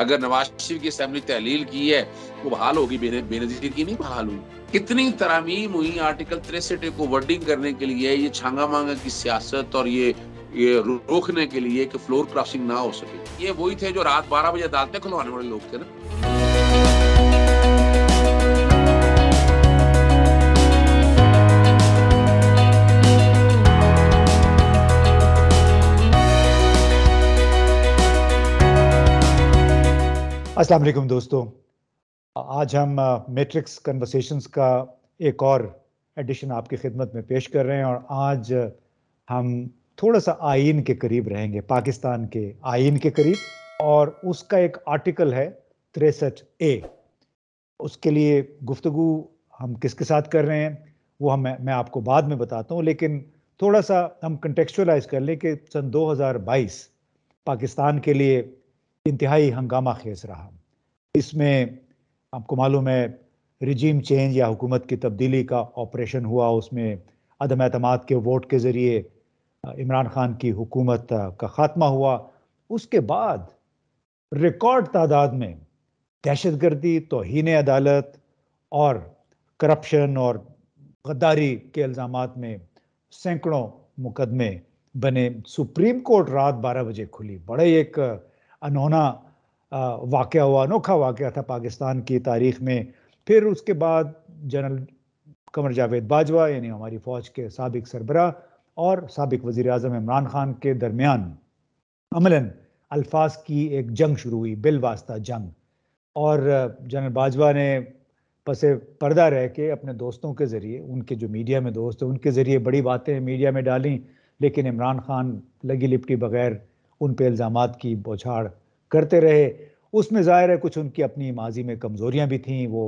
अगर नवाज शरीफ की असेंबली तहलील की है वो तो बहाल होगी बेनजीर की नहीं बहाल हुई कितनी तरामीम हुई आर्टिकल तिरसठ को वर्डिंग करने के लिए ये छांगा मांगा की सियासत और ये ये रोकने के लिए कि फ्लोर क्रॉसिंग ना हो सके ये वही थे जो रात बारह बजे अदालतें खुलवाने वाले लोग थे ना अस्सलाम वालेकुम दोस्तों आज हम मैट्रिक्स कन्वर्सेशंस का एक और एडिशन आपकी खिदमत में पेश कर रहे हैं और आज हम थोड़ा सा आइन के करीब रहेंगे पाकिस्तान के आइन के करीब और उसका एक आर्टिकल है तिरसठ ए उसके लिए गुफ्तु हम किसके साथ कर रहे हैं वो हम मैं आपको बाद में बताता हूँ लेकिन थोड़ा सा हम कंटेक्चुअलाइज कर लें कि सन 2022 पाकिस्तान के लिए इंतहाई हंगामा खेज रहा इसमें आपको मालूम है रिजीम चेंज या हुकूमत की तब्दीली का ऑपरेशन हुआ उसमें अदम अतमाद के वोट के ज़रिए इमरान खान की हुकूमत का खात्मा हुआ उसके बाद रिकॉर्ड तादाद में दहशत गर्दी तोहन अदालत और करप्शन और गद्दारी के इल्ज़ाम में सैकड़ों मुकदमे बने सुप्रीम कोर्ट रात बारह बजे खुली बड़े एक अनोना वाक़ हुआ अनोखा वाक़ था पाकिस्तान की तारीख में फिर उसके बाद जनरल कमर जावेद बाजवा यानी हमारी फ़ौज के सबक सरबरा और सबक वज़ी अजम इमरान ख़ान के दरमियान अमला अल्फाज की एक जंग शुरू हुई बिलवास्ता जंग और जनरल बाजवा ने पसे पर्दा रह के अपने दोस्तों के ज़रिए उनके जो मीडिया में दोस्त हैं उनके ज़रिए बड़ी बातें मीडिया में डाली लेकिन इमरान खान लगी लिपटी बगैर उन पर इल्ज़ाम की बौछाड़ करते रहे उसमें ज़ाहिर है कुछ उनकी अपनी माजी में कमज़ोरियाँ भी थीं वो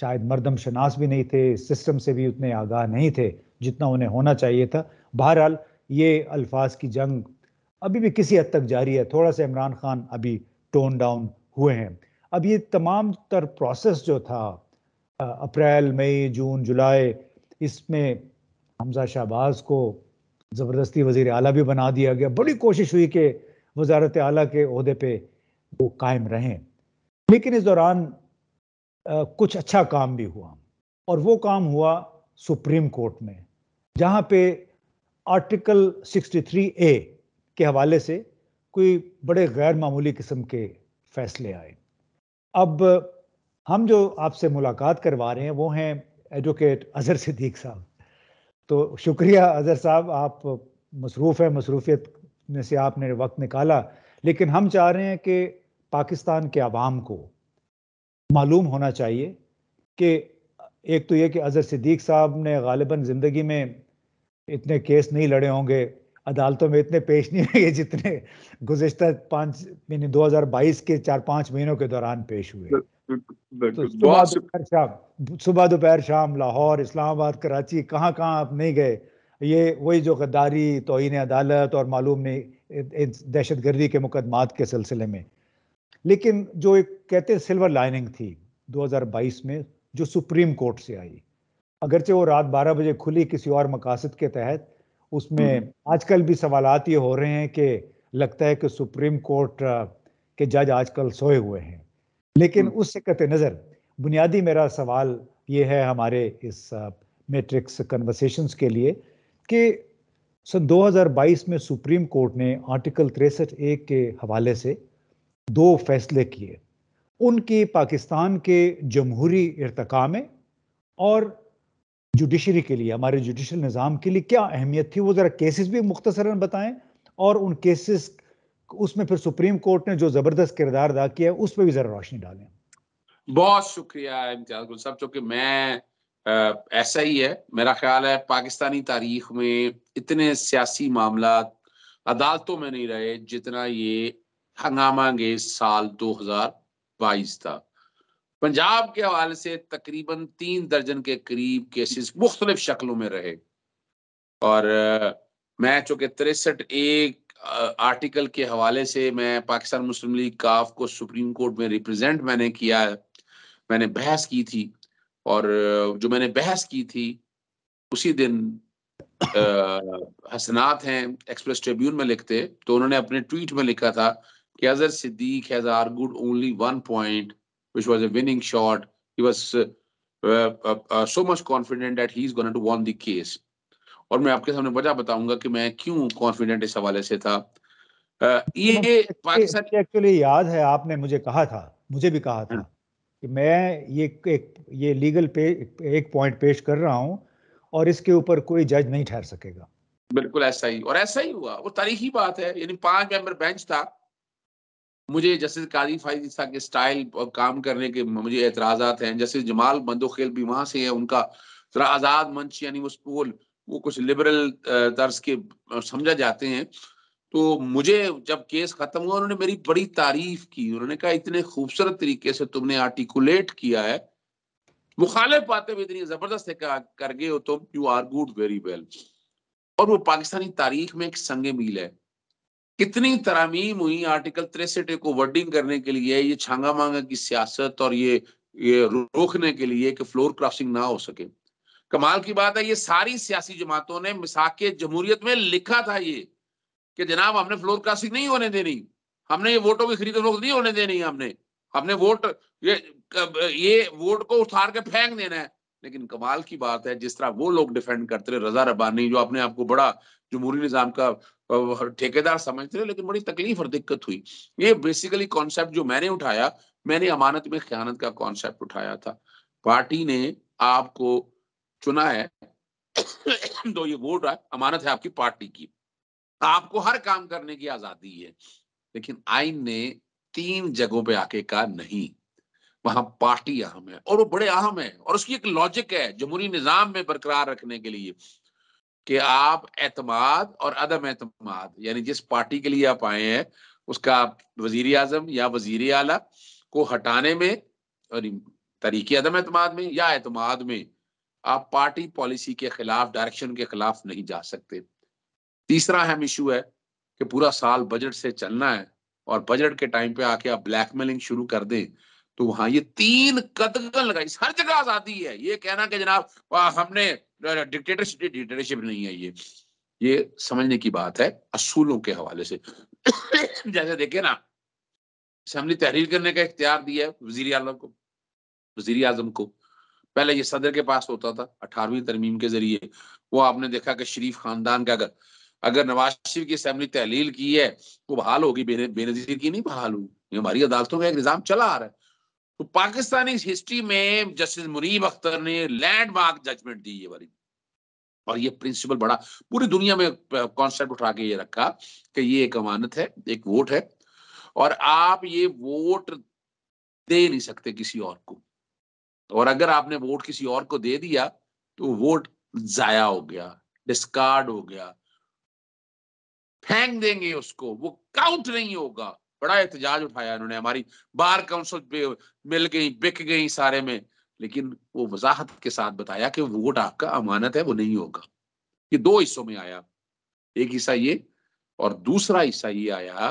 शायद मरदम शनास भी नहीं थे सिस्टम से भी उतने आगाह नहीं थे जितना उन्हें होना चाहिए था बहरहाल ये अल्फाज की जंग अभी भी किसी हद तक जारी है थोड़ा सा इमरान खान अभी टोन डाउन हुए हैं अब ये तमाम तर प्रोसेस जो था अप्रैल मई जून जुलाई इसमें हमजा शाहबाज को ज़बरदस्ती वज़ी अला भी बना दिया गया बड़ी कोशिश हुई कि वजारत आला के अहदे पे वो कायम रहें लेकिन इस दौरान कुछ अच्छा काम भी हुआ और वो काम हुआ सुप्रीम कोर्ट में जहाँ पे आर्टिकल 63 ए के हवाले से कोई बड़े गैर मामूली किस्म के फैसले आए अब हम जो आपसे मुलाकात करवा रहे हैं वो हैं एडवोकेट अजहर सिद्दीक साहब तो शुक्रिया अजहर साहब आप मसरूफ़ हैं मसरूफियत में से आपने वक्त निकाला लेकिन हम चाह रहे हैं कि पाकिस्तान के आवाम को मालूम होना चाहिए कि एक तो यह कि अजहर सिद्दीक साहब ने गालिबा ज़िंदगी में इतने केस नहीं लड़े होंगे अदालतों में इतने पेश नहीं हुए जितने गुजशत पाँच यानी बाईस के चार पाँच महीनों के दौरान पेश हुए तो सुबह दोपहर शाम सुबह दोपहर शाम लाहौर इस्लामाबाद कराची कहाँ कहाँ आप नहीं गए ये वही जो गद्दारी तोहन अदालत और मालूम ने दहशत गर्दी के मुकदमात के सिलसिले में लेकिन जो एक कहते हैं सिल्वर लाइनिंग थी 2022 में जो सुप्रीम कोर्ट से आई अगरचे वो रात 12 बजे खुली किसी और मकासद के तहत उसमें हम्म। आजकल भी सवालत ये हो रहे हैं कि लगता है कि सुप्रीम कोर्ट के जज आजकल सोए हुए हैं लेकिन हम्म। उससे कत नज़र बुनियादी मेरा सवाल ये है हमारे इस मेट्रिक्स कन्वर्सेशंस के लिए कि सन 2022 में सुप्रीम कोर्ट ने आर्टिकल तिरसठ एक के हवाले से दो फैसले किए उनकी पाकिस्तान के जमहूरी इरतका में और जुडिशरी के लिए हमारे जुडिशल निज़ाम के लिए क्या अहमियत थी वो ज़रा केसेस भी मुख्तर बताएं और उन केसेस उसमें फिर सुप्रीम कोर्ट ने जो ज़बरदस्त किरदार अदा किया है उस पर भी ज़रा रोशनी डालें बहुत शुक्रिया गुल साहब क्योंकि मैं ऐसा ही है मेरा ख्याल है पाकिस्तानी तारीख में इतने सियासी मामला अदालतों में नहीं रहे जितना ये हंगामा गे साल 2022 था पंजाब के हवाले से तकरीबन तीन दर्जन के करीब केसेस मुख्तलिफ शक्लों में रहे और मैं चूंकि तिरसठ एक आर्टिकल के हवाले से मैं पाकिस्तान मुस्लिम लीग काफ को सुप्रीम कोर्ट में रिप्रेजेंट मैंने किया मैंने बहस की थी और जो मैंने बहस की थी उसी दिन हसनात हैं एक्सप्रेस ट्रिब्यून में लिखते तो उन्होंने अपने ट्वीट में लिखा था कि Azhar Siddique has argued only one point which was a winning shot he was so much confident that he is gonna to won the case और मैं आपके सामने वजह बताऊंगा कि मैं क्यों कॉन्फिडेंट इस हवाले से था आ, ये पाकिस्तान एक्चुअली याद है आपने मुझे कहा था मुझे भी कहा हाँ। था कि मैं ये एक ये लीगल पे एक पॉइंट पेश कर रहा हूँ और इसके ऊपर कोई जज नहीं ठहर सकेगा बिल्कुल ऐसा ही और ऐसा ही हुआ वो तारीखी बात है यानी पांच मेंबर बेंच था मुझे जस्टिस काजी साहब के स्टाइल और काम करने के मुझे एतराजात हैं जस्टिस जमाल बंदोखेल भी वहां से है उनका थोड़ा आजाद मंच यानी वो स्कूल वो कुछ लिबरल तर्ज के समझा जाते हैं तो मुझे जब केस खत्म हुआ उन्होंने मेरी बड़ी तारीफ की उन्होंने कहा इतने खूबसूरत तरीके से तुमने आर्टिकुलेट किया है मुखालिफ बातें भी इतनी जबरदस्त है कर गए हो तुम you are good very well और वो पाकिस्तानी तारीख में एक संग मील है कितनी तरामीम हुई आर्टिकल तिरसठ को वर्डिंग करने के लिए ये छांगा मांगा की सियासत और ये ये रोकने के लिए कि फ्लोर क्रॉसिंग ना हो सके कमाल की बात है ये सारी सियासी जमातों ने मिसाक जमहूरियत में लिखा था ये कि जनाब हमने फ्लोर कास्टिंग नहीं होने देनी हमने ये वोटों की खरीद नहीं होने देनी हमने हमने वोट ये ये वोट को उतार के फेंक देना है लेकिन कमाल की बात है जिस तरह वो लोग डिफेंड करते रहे रजा रबानी जो अपने आप को बड़ा जमहूरी निज़ाम का ठेकेदार समझते रहे लेकिन बड़ी तकलीफ और दिक्कत हुई ये बेसिकली कॉन्सेप्ट जो मैंने उठाया मैंने अमानत में ख्यानत का कॉन्सेप्ट उठाया था पार्टी ने आपको चुना है तो ये वोट अमानत है आपकी पार्टी की तो आपको हर काम करने की आजादी है लेकिन आइन ने तीन जगहों पे आके कहा नहीं वहां पार्टी अहम है और वो बड़े अहम है और उसकी एक लॉजिक है जमहूरी निज़ाम में बरकरार रखने के लिए कि आप एतमाद और अदम एतमाद यानी जिस पार्टी के लिए आप आए हैं उसका वजीर आजम या वजीर आला को हटाने में और तरीके अदम एतमाद में या एतमाद में आप पार्टी पॉलिसी के खिलाफ डायरेक्शन के खिलाफ नहीं जा सकते तीसरा अहम इशू है कि पूरा साल बजट से चलना है और बजट के टाइम पे आके आप ब्लैकमेलिंग शुरू कर दें तो वहां ये तीन कदगन लगाई हर जगह आजादी है ये कहना कि जनाब हमने डिक्टेटरशिप डिक्टेटरशिप नहीं है ये ये समझने की बात है असूलों के हवाले से जैसे देखे ना हमने तहरीर करने का इख्तियार दिया है वजीर आजम को वजीर आजम को पहले ये सदर के पास होता था अठारहवीं तरमीम के जरिए वो आपने देखा कि शरीफ खानदान का अगर अगर नवाज शरीफ की असम्बली तहलील की है तो बहाल होगी बेनजीर की नहीं बहाल होगी हमारी अदालतों का एक निज़ाम चला आ रहा है तो पाकिस्तानी हिस्ट्री में जस्टिस मुनीब अख्तर ने लैंडमार्क जजमेंट दी ये वाली और ये प्रिंसिपल बड़ा पूरी दुनिया में कॉन्सेप्ट उठा के ये रखा कि ये एक अमानत है एक वोट है और आप ये वोट दे नहीं सकते किसी और को और अगर आपने वोट किसी और को दे दिया तो वोट जाया हो गया डिस्कार्ड हो गया फेंक देंगे उसको वो काउंट नहीं होगा बड़ा एहतजाज उठाया उन्होंने हमारी बार काउंसिल मिल गई बिक गई सारे में लेकिन वो वजाहत के साथ बताया कि वोट आपका अमानत है वो नहीं होगा ये दो हिस्सों में आया एक हिस्सा ये और दूसरा हिस्सा ये आया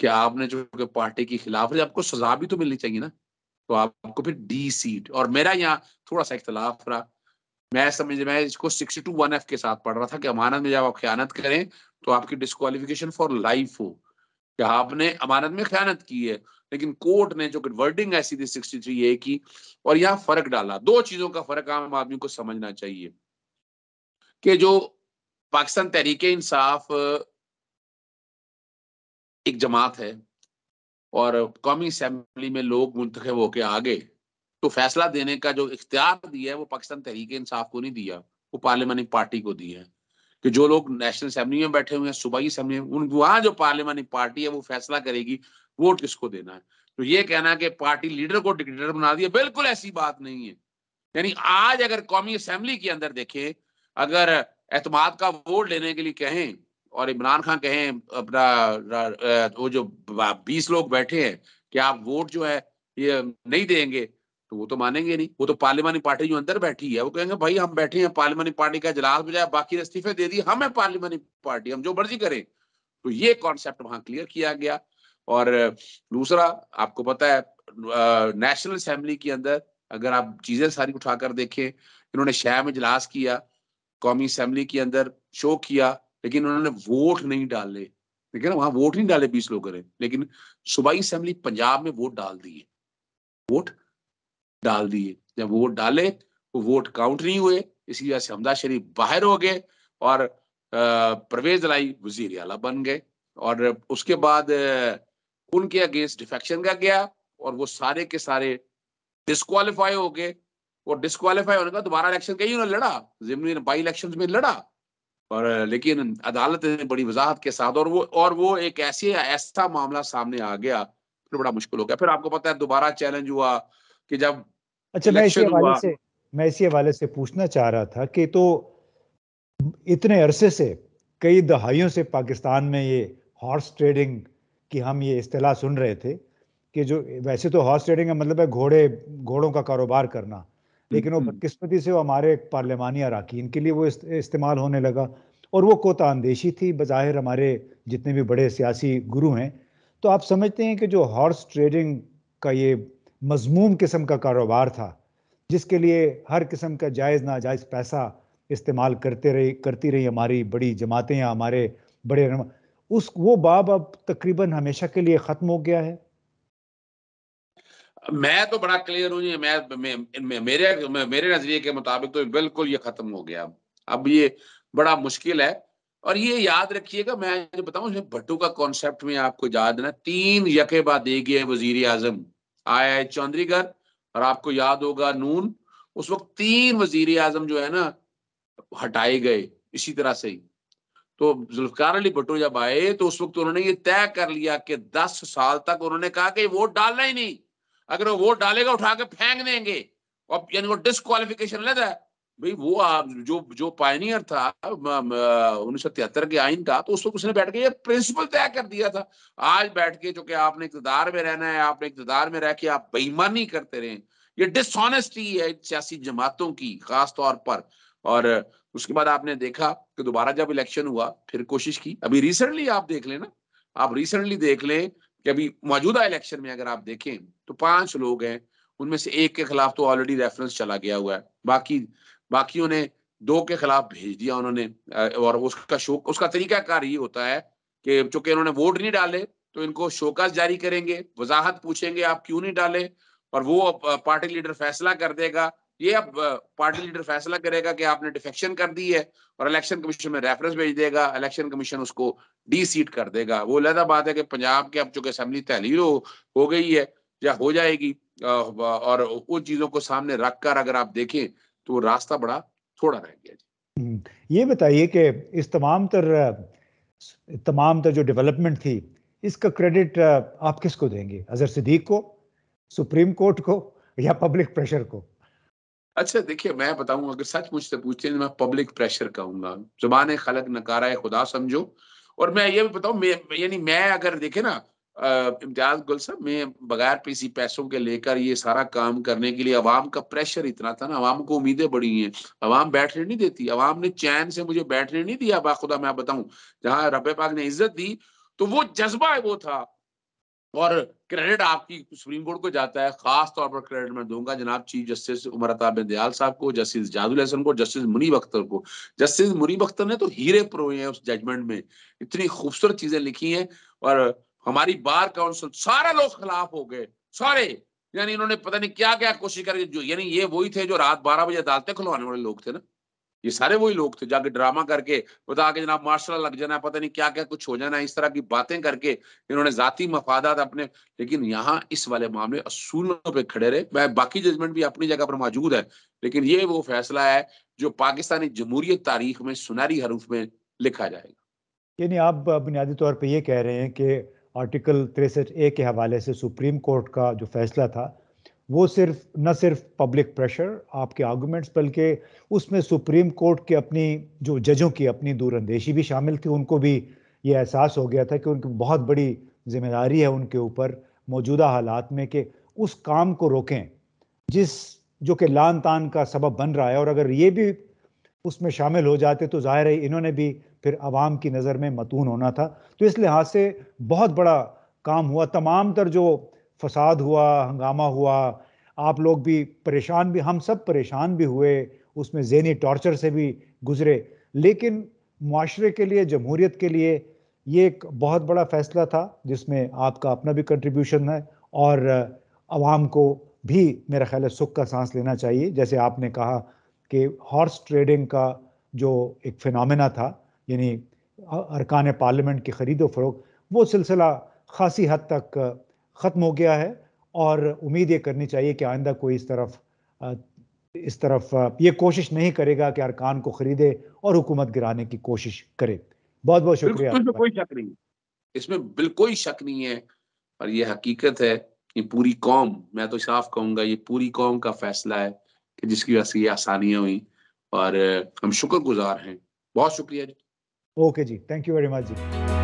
कि आपने जो कि पार्टी के खिलाफ आपको सजा भी तो मिलनी चाहिए ना तो आपको फिर डी सीट और मेरा यहाँ थोड़ा सा इख्तलाफ रहा मैं समझ मैं इसको सिक्सटी टू वन एफ के साथ पढ़ रहा था कि अमानत में जब आप ख्यानत करें तो आपकी डिस्कालिफिकेशन फॉर लाइफ हो क्या आपने अमानत में ख्यानत की है लेकिन कोर्ट ने जो वर्डिंग ऐसी थी सिक्सटी थ्री ए की और यहाँ फर्क डाला दो चीजों का फर्क आम आदमी को समझना चाहिए कि जो पाकिस्तान तहरीक इंसाफ एक जमात है और कौमी असम्बली में लोग मुंतखब होके आ गए तो फैसला देने का जो इख्तियार दिया है वो पाकिस्तान तहरीक इंसाफ को नहीं दिया वो पार्लियामानी पार्टी को दिया है कि जो लोग नेशनल असेंबली में बैठे हुए हैं सूबाई असेंबली में उन वहां जो पार्लियामानी पार्टी है वो फैसला करेगी वोट किसको देना है तो ये कहना कि पार्टी लीडर को डिक्टेटर बना दिया बिल्कुल ऐसी बात नहीं है यानी आज अगर कौमी असेंबली के अंदर देखें अगर एतमाद का वोट लेने के लिए कहें और इमरान खान कहें अपना वो जो बीस लोग बैठे हैं कि आप वोट जो है ये नहीं देंगे तो वो तो मानेंगे नहीं वो तो पार्लियामानी पार्टी जो अंदर बैठी है वो कहेंगे भाई हम बैठे हैं पार्लियामानी पार्टी का इजलास बजाय बाकी इस्तीफे दे दिए हम है पार्लियामानी पार्टी हम जो मर्जी करें तो ये कॉन्सेप्ट वहां क्लियर किया गया और दूसरा आपको पता है नेशनल असेंबली के अंदर अगर आप चीजें सारी उठाकर देखें इन्होंने शहर में इजलास किया कौमी असम्बली के अंदर शो किया लेकिन उन्होंने वोट नहीं डाले ठीक है ना वहां वोट नहीं डाले बीस लोगों ने लेकिन सूबाई असेंबली पंजाब में वोट डाल दिए वोट डाल दिए जब वोट डाले तो वोट काउंट नहीं हुए इसी वजह से हमदा शरीफ बाहर हो गए और परवेज लाई वजीर आला बन गए और उसके बाद उनके अगेंस्ट डिफेक्शन का गया और वो सारे के सारे डिस्कालीफाई हो गए और डिस्कालीफाई होने का दोबारा इलेक्शन कहीं उन्होंने लड़ा जिमनी बाई इलेक्शन में लड़ा और लेकिन अदालत ने बड़ी वजाहत के साथ और वो और वो एक ऐसे ऐसा मामला सामने आ गया फिर बड़ा मुश्किल हो गया फिर आपको पता है दोबारा चैलेंज हुआ कि जब अच्छा मैं इसी हवाले से मैं इसी हवाले से पूछना चाह रहा था कि तो इतने अरसे से कई दहाइयों से पाकिस्तान में ये हॉर्स ट्रेडिंग की हम ये अतलाह सुन रहे थे कि जो वैसे तो हॉर्स ट्रेडिंग का मतलब है घोड़े घोड़ों का कारोबार करना लेकिन वो हम्म। बदकस्मती से वो हमारे पार्लियामानी अरकान के लिए वो इस, इस्तेमाल होने लगा और वो कोता अंदेशी थी बज़ाहिर हमारे जितने भी बड़े सियासी गुरु हैं तो आप समझते हैं कि जो हॉर्स ट्रेडिंग का ये मजमूम किस्म का कारोबार था जिसके लिए हर किस्म का जायज़ नाजायज़ पैसा इस्तेमाल करते रहे करती रही हमारी बड़ी जमातें या हमारे बड़े रहन उस वो बाब अब तकरीबन हमेशा के लिए ख़त्म हो गया है मैं तो बड़ा क्लियर हूँ मैं, मैं मेरे मेरे नजरिए के मुताबिक तो बिल्कुल ये खत्म हो गया अब ये बड़ा मुश्किल है और ये याद रखिएगा मैं जो बताऊं भट्टू का कॉन्सेप्ट में आपको याद ना तीन यके बाद दे गए वजीर आजम आया है चौधरीगढ़ और आपको याद होगा नून उस वक्त तीन वजीर आजम जो है ना हटाए गए इसी तरह से ही तो जुल्फकार अली भट्टो जब आए तो उस वक्त उन्होंने ये तय कर लिया कि दस साल तक उन्होंने कहा कि वोट डालना ही नहीं अगर वो वोट डालेगा उठा के फेंक देंगे और यानी वो डिस्कालिफिकेशन लेता है भाई वो आप जो जो पायनियर था उन्नीस सौ तिहत्तर के आइन का तो उस पर उसने बैठ के ये प्रिंसिपल तय कर दिया था आज बैठ के जो कि आपने इकतदार में रहना है आपने इकतदार में रह के आप बेईमानी करते रहे ये डिसऑनेस्टी है सियासी जमातों की खास तौर पर और उसके बाद आपने देखा कि दोबारा जब इलेक्शन हुआ फिर कोशिश की अभी रिसेंटली आप देख लेना आप रिसेंटली देख लें कि अभी मौजूदा इलेक्शन में अगर आप देखें तो पांच लोग हैं उनमें से एक के खिलाफ तो ऑलरेडी रेफरेंस चला गया हुआ है बाकी बाकियों ने दो के खिलाफ भेज दिया उन्होंने और उसका शो उसका तरीकाकार ये होता है कि चूंकि उन्होंने वोट नहीं डाले तो इनको शोकाज जारी करेंगे वजाहत पूछेंगे आप क्यों नहीं डाले और वो पार्टी लीडर फैसला कर देगा ये अब पार्टी लीडर फैसला करेगा कि आपने डिफेक्शन कर दी है और इलेक्शन कमीशन में रेफरेंस भेज देगा इलेक्शन कमीशन उसको डी सीट कर देगा वो लहदा बात है कि पंजाब के अब चूंकि असेंबली तहलील हो, हो गई है या हो जाएगी और उन चीजों को सामने रखकर अगर आप देखें तो रास्ता बड़ा थोड़ा रह गया जी हम्म, ये बताइए कि इस तमाम तर तमाम तर जो डेवलपमेंट थी इसका क्रेडिट आप किसको देंगे अजहर सिद्दीक को सुप्रीम कोर्ट को या पब्लिक प्रेशर को अच्छा देखिए मैं बताऊं अगर सच मुझसे पूछते हैं तो मैं पब्लिक प्रेशर कहूंगा जुबान खलक नकारा खुदा समझो और मैं ये भी बताऊं यानी मैं अगर देखे ना इम्तियाज गुल साहब मैं बगैर किसी पैसों के लेकर ये सारा काम करने के लिए अवाम का प्रेशर इतना था ना अवाम को उम्मीदें बढ़ी हैं अवाम बैठने नहीं देती अवाम ने चैन से मुझे बैठने नहीं दिया बाखुदा मैं बताऊं जहाँ रब पाक ने इज्जत दी तो वो जज्बा वो था और क्रेडिट आपकी सुप्रीम कोर्ट को जाता है खास तौर पर क्रेडिट मैं दूंगा जनाब चीफ जस्टिस उमर अताब दयाल साहब को जस्टिस जादुल हसन को जस्टिस मुनीब अख्तर को जस्टिस मुनीब अख्तर ने तो हीरे प्रोए हैं उस जजमेंट में इतनी खूबसूरत चीजें लिखी हैं और हमारी बार काउंसिल सारे लोग खिलाफ हो गए सारे यानी इन्होंने पता नहीं क्या क्या कोशिश करी जो यानी ये वही थे जो रात बारह बजे अदालतें खुलवाने वाले लोग थे ना ये सारे वही लोग थे जाके ड्रामा करके बता के जनाब मार्शल लग जाना है पता नहीं क्या क्या कुछ हो जाना है इस तरह की बातें करके इन्होंने जाति मफादात अपने लेकिन यहाँ इस वाले मामले असूलों पे खड़े रहे मैं बाकी जजमेंट भी अपनी जगह पर मौजूद है लेकिन ये वो फैसला है जो पाकिस्तानी जमहूरियत तारीख में सुनहरी हरूफ में लिखा जाएगा यानी आप बुनियादी तौर पर यह कह रहे हैं कि आर्टिकल तिरसठ ए के हवाले से सुप्रीम कोर्ट का जो फैसला था वो सिर्फ न सिर्फ पब्लिक प्रेशर आपके आर्गूमेंट्स बल्कि उसमें सुप्रीम कोर्ट के अपनी जो जजों की अपनी दूरंदेशी भी शामिल थी उनको भी ये एहसास हो गया था कि उनकी बहुत बड़ी जिम्मेदारी है उनके ऊपर मौजूदा हालात में कि उस काम को रोकें जिस जो कि लान तान का सबब बन रहा है और अगर ये भी उसमें शामिल हो जाते तो ज़ाहिर है इन्होंने भी फिर आवाम की नज़र में मतून होना था तो इस लिहाज से बहुत बड़ा काम हुआ तमाम तर जो फसाद हुआ हंगामा हुआ आप लोग भी परेशान भी हम सब परेशान भी हुए उसमें जहनी टॉर्चर से भी गुजरे लेकिन माशरे के लिए जमहूरीत के लिए ये एक बहुत बड़ा फैसला था जिसमें आपका अपना भी कंट्रीब्यूशन है और आवाम को भी मेरा ख्याल है सुख का सांस लेना चाहिए जैसे आपने कहा कि हॉर्स ट्रेडिंग का जो एक फिनमिना था यानी अरकान पार्लियामेंट की ख़रीद फ़रोग वो सिलसिला खासी हद तक ख़त्म हो गया है और उम्मीद ये करनी चाहिए कि आइंदा कोई इस तरफ इस तरफ ये कोशिश नहीं करेगा कि अरकान को खरीदे और हुकूमत गिराने की कोशिश करे बहुत बहुत शुक्रिया इसमें कोई शक नहीं इसमें बिल्कुल कोई शक नहीं है और ये हकीकत है ये पूरी कौम मैं तो साफ कहूंगा ये पूरी कौम का फैसला है कि जिसकी वजह से ये आसानियाँ हुई और हम शुक्रगुजार हैं बहुत शुक्रिया ओके जी thank you very much ji